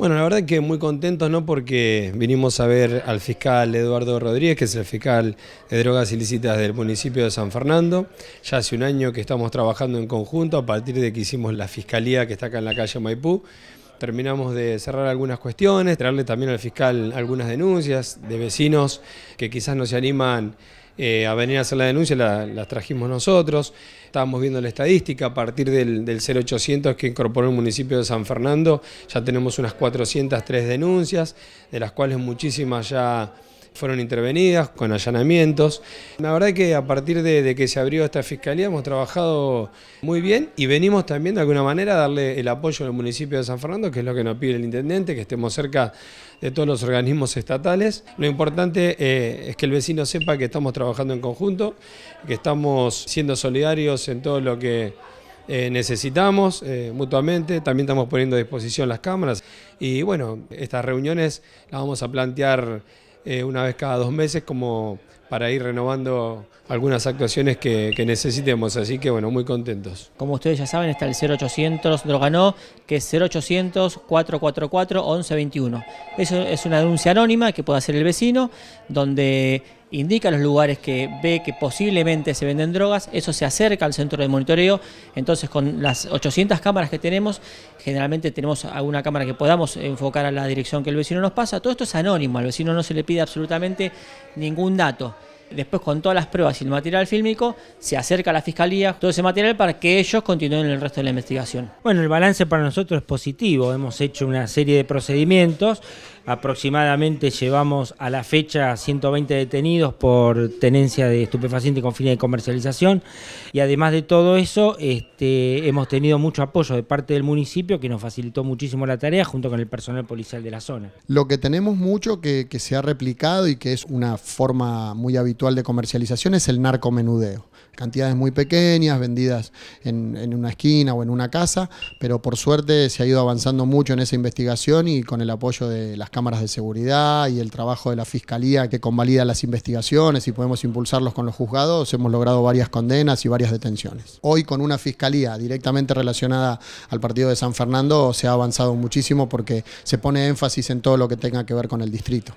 Bueno, la verdad que muy contentos, ¿no? Porque vinimos a ver al fiscal Eduardo Rodríguez, que es el fiscal de drogas ilícitas del municipio de San Fernando. Ya hace un año que estamos trabajando en conjunto, a partir de que hicimos la fiscalía que está acá en la calle Maipú. Terminamos de cerrar algunas cuestiones, traerle también al fiscal algunas denuncias de vecinos que quizás no se animan eh, a venir a hacer la denuncia, la, trajimos nosotros, estábamos viendo la estadística, a partir del, del 0800 que incorporó el municipio de San Fernando, ya tenemos unas 403 denuncias, de las cuales muchísimas ya fueron intervenidas con allanamientos. La verdad que a partir de, que se abrió esta fiscalía hemos trabajado muy bien y venimos también de alguna manera a darle el apoyo al municipio de San Fernando, que es lo que nos pide el intendente, que estemos cerca de todos los organismos estatales. Lo importante eh, es que el vecino sepa que estamos trabajando en conjunto, que estamos siendo solidarios en todo lo que eh, necesitamos eh, mutuamente, también estamos poniendo a disposición las cámaras y bueno, estas reuniones las vamos a plantear eh, una vez cada dos meses como para ir renovando algunas actuaciones que, necesitemos. Así que bueno, muy contentos. Como ustedes ya saben, está el 0800 Droganó, que es 0800 444 1121. Eso es una denuncia anónima que puede hacer el vecino, donde indica los lugares que ve que posiblemente se venden drogas, eso se acerca al centro de monitoreo, entonces con las 800 cámaras que tenemos, generalmente tenemos alguna cámara que podamos enfocar a la dirección que el vecino nos pasa, todo esto es anónimo, al vecino no se le pide absolutamente ningún dato. Después, con todas las pruebas y el material fílmico, se acerca a la fiscalía todo ese material para que ellos continúen el resto de la investigación. Bueno, el balance para nosotros es positivo. Hemos hecho una serie de procedimientos aproximadamente llevamos a la fecha 120 detenidos por tenencia de estupefaciente con fines de comercialización y además de todo eso este, hemos tenido mucho apoyo de parte del municipio que nos facilitó muchísimo la tarea junto con el personal policial de la zona. Lo que tenemos mucho que, se ha replicado y que es una forma muy habitual de comercialización es el narcomenudeo. Cantidades muy pequeñas, vendidas en una esquina o en una casa, pero por suerte se ha ido avanzando mucho en esa investigación y con el apoyo de las cámaras de seguridad y el trabajo de la fiscalía que convalida las investigaciones y podemos impulsarlos con los juzgados, hemos logrado varias condenas y varias detenciones. Hoy con una fiscalía directamente relacionada al partido de San Fernando se ha avanzado muchísimo porque se pone énfasis en todo lo que tenga que ver con el distrito.